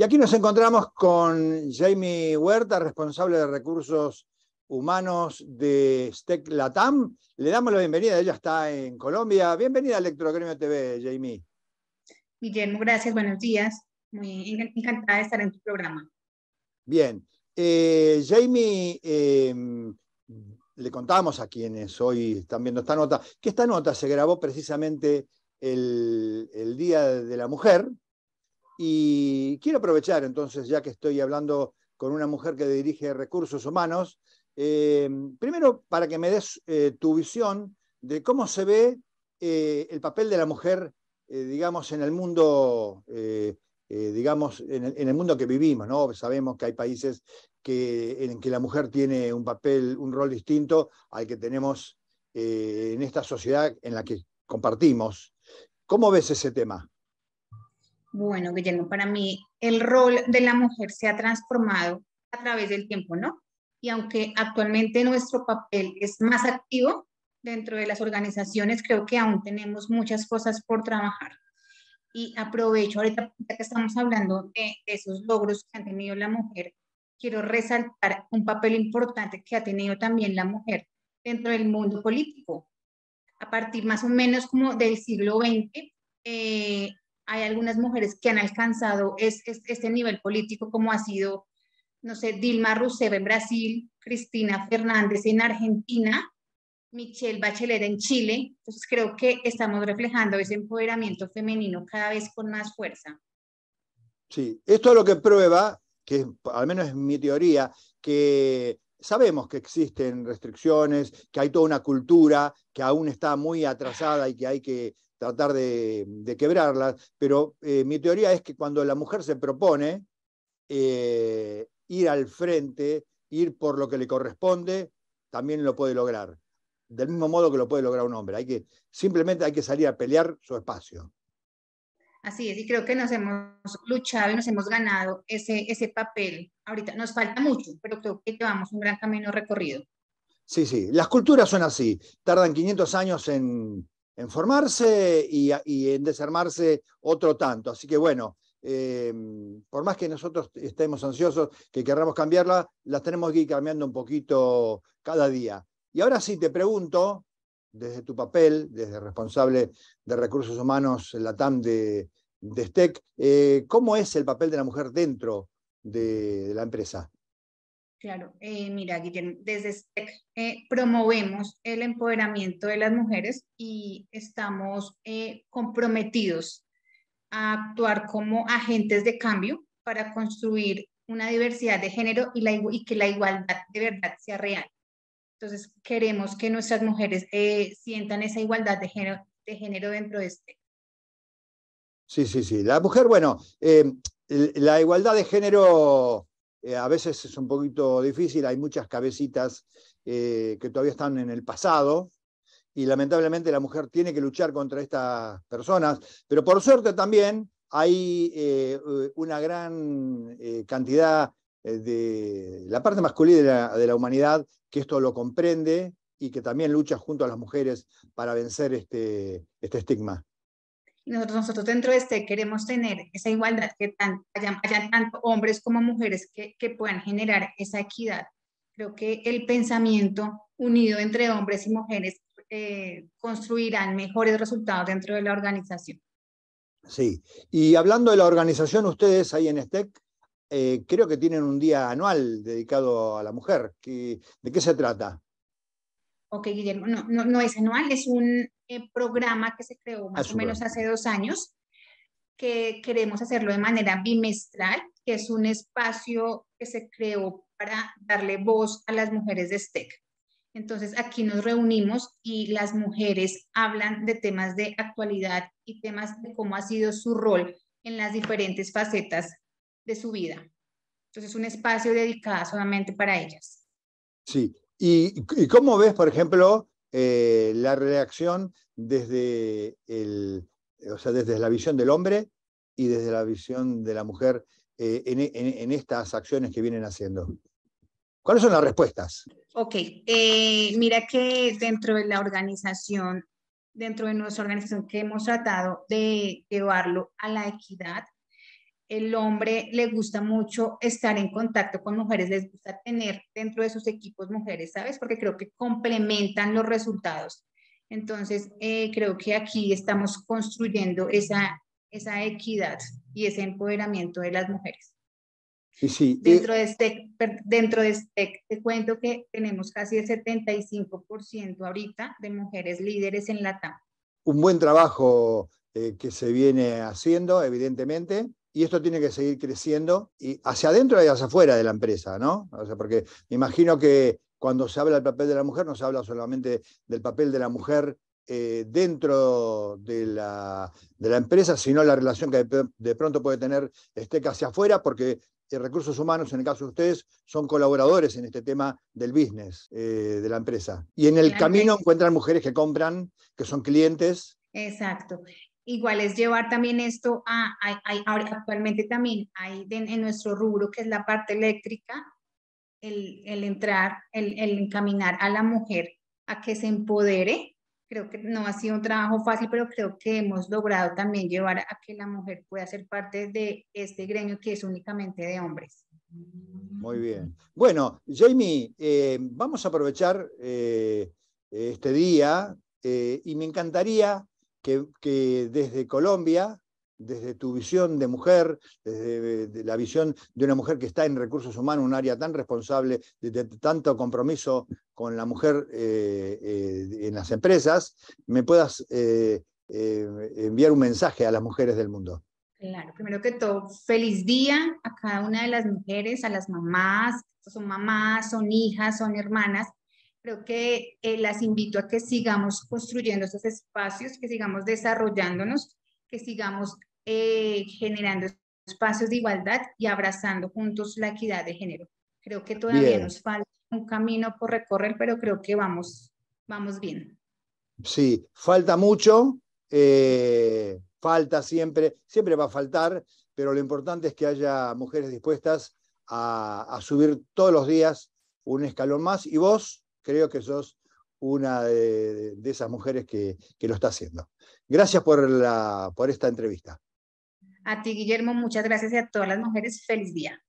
Y aquí nos encontramos con Jamie Huerta, responsable de recursos humanos de STEC Latam. Le damos la bienvenida, ella está en Colombia. Bienvenida a Electrogremio TV, Jamie. Bien, gracias, buenos días. Muy encantada de estar en tu programa. Bien, eh, Jamie, em, le contamos a quienes hoy están viendo esta nota, que esta nota se grabó precisamente el Día de la Mujer, y quiero aprovechar entonces, ya que estoy hablando con una mujer que dirige recursos humanos, eh, primero para que me des eh, tu visión de cómo se ve eh, el papel de la mujer, digamos, en el mundo, digamos, en el, en mundo que vivimos, ¿no? Sabemos que hay países que, en que la mujer tiene un papel, un rol distinto al que tenemos en esta sociedad en la que compartimos. ¿Cómo ves ese tema? Bueno, Guillermo, para mí el rol de la mujer se ha transformado a través del tiempo, ¿no? Y aunque actualmente nuestro papel es más activo dentro de las organizaciones, creo que aún tenemos muchas cosas por trabajar. Y aprovecho ahorita que estamos hablando de, esos logros que ha tenido la mujer, quiero resaltar un papel importante que ha tenido también la mujer dentro del mundo político. A partir más o menos como del siglo XX, eh, hay algunas mujeres que han alcanzado este nivel político como ha sido, no sé, Dilma Rousseff en Brasil, Cristina Fernández en Argentina, Michelle Bachelet en Chile. Entonces creo que estamos reflejando ese empoderamiento femenino cada vez con más fuerza. Sí, esto es lo que prueba, que al menos es mi teoría, que sabemos que existen restricciones, que hay toda una cultura que aún está muy atrasada y que hay que tratar de, de quebrarlas, pero eh, mi teoría es que cuando la mujer se propone eh, ir al frente, ir por lo que le corresponde, también lo puede lograr. Del mismo modo que lo puede lograr un hombre. Hay que, simplemente hay que salir a pelear su espacio. Así es, y creo que nos hemos luchado y nos hemos ganado ese, ese papel. Ahorita nos falta mucho, pero creo que llevamos un gran camino recorrido. Sí, sí, las culturas son así, tardan 500 años en, en formarse y, en desarmarse otro tanto. Así que bueno, eh, por más que nosotros estemos ansiosos, que querramos cambiarla, las tenemos que ir cambiando un poquito cada día. Y ahora sí te pregunto, desde tu papel, desde responsable de recursos humanos en la TAM de, STEC, eh, ¿cómo es el papel de la mujer dentro de la empresa? Claro, eh, mira, Guillermo, desde STEC eh, promovemos el empoderamiento de las mujeres y estamos eh, comprometidos a actuar como agentes de cambio para construir una diversidad de género y, que la igualdad de verdad sea real. Entonces, queremos que nuestras mujeres sientan esa igualdad de género, de género dentro de STEC. Sí, sí, sí. La mujer, bueno, la igualdad de género eh, a veces es un poquito difícil, hay muchas cabecitas eh, que todavía están en el pasado y lamentablemente la mujer tiene que luchar contra estas personas, pero por suerte también hay eh, una gran cantidad de la parte masculina de la, de la, humanidad que esto lo comprende y que también lucha junto a las mujeres para vencer este, este estigma nosotros, dentro de este queremos tener esa igualdad, que haya, tanto hombres como mujeres que, que puedan generar esa equidad. Creo que el pensamiento unido entre hombres y mujeres eh, construirán mejores resultados dentro de la organización. Sí, y hablando de la organización, ustedes ahí en STEC, eh, creo que tienen un día anual dedicado a la mujer. ¿De qué se trata? Ok, Guillermo, no, es anual, es un eh, programa que se creó más o menos hace dos años, que queremos hacerlo de manera bimestral, que es un espacio que se creó para darle voz a las mujeres de STEC. Entonces, aquí nos reunimos y las mujeres hablan de temas de actualidad y temas de cómo ha sido su rol en las diferentes facetas de su vida. Entonces, es un espacio dedicado solamente para ellas. Sí, ¿Y, cómo ves, por ejemplo, eh, la reacción desde, el, desde la visión del hombre y desde la visión de la mujer eh, en, estas acciones que vienen haciendo? ¿Cuáles son las respuestas? Ok, eh, mira que dentro de la organización, dentro de nuestra organización que hemos tratado de llevarlo a la equidad, el hombre le gusta mucho estar en contacto con mujeres, les gusta tener dentro de sus equipos mujeres, ¿sabes? Porque creo que complementan los resultados. Entonces, eh, creo que aquí estamos construyendo esa, esa equidad y ese empoderamiento de las mujeres. Sí, sí. Dentro, de este, dentro de este, te cuento que tenemos casi el 75% ahorita de mujeres líderes en la TAM. Un buen trabajo eh, que se viene haciendo, evidentemente, y esto tiene que seguir creciendo y hacia adentro y hacia afuera de la empresa, ¿no? O sea, porque me imagino que cuando se habla del papel de la mujer, no se habla solamente del papel de la mujer eh, dentro de la, de la, empresa, sino la relación que de, pronto puede tener que hacia afuera, porque eh, recursos humanos, en el caso de ustedes, son colaboradores en este tema del business eh, de la empresa. Y en el camino encuentran mujeres que compran, que son clientes. Exacto igual es llevar también esto a, actualmente también hay en nuestro rubro que es la parte eléctrica, el, entrar, el, encaminar a la mujer a que se empodere. Creo que no ha sido un trabajo fácil, pero creo que hemos logrado también llevar a que la mujer pueda ser parte de este gremio que es únicamente de hombres. Muy bien. Bueno, Jamie, eh, vamos a aprovechar eh, este día eh, y me encantaría que, desde Colombia, desde tu visión de mujer, desde la visión de una mujer que está en recursos humanos, un área tan responsable, de, tanto compromiso con la mujer eh, eh, en las empresas, me puedas eh, enviar un mensaje a las mujeres del mundo. Claro, primero que todo, feliz día a cada una de las mujeres, a las mamás, son mamás, son hijas, son hermanas, Creo que eh, las invito a que sigamos construyendo esos espacios, que sigamos desarrollándonos, que sigamos eh, generando espacios de igualdad y abrazando juntos la equidad de género. Creo que todavía nos falta un camino por recorrer, pero creo que vamos, vamos bien. Sí, falta mucho, eh, falta siempre, siempre va a faltar, pero lo importante es que haya mujeres dispuestas a, a subir todos los días un escalón más. Y vos, creo que sos una de, esas mujeres que, lo está haciendo. Gracias por, la, por esta entrevista. A ti, Guillermo, muchas gracias y a todas las mujeres, feliz día.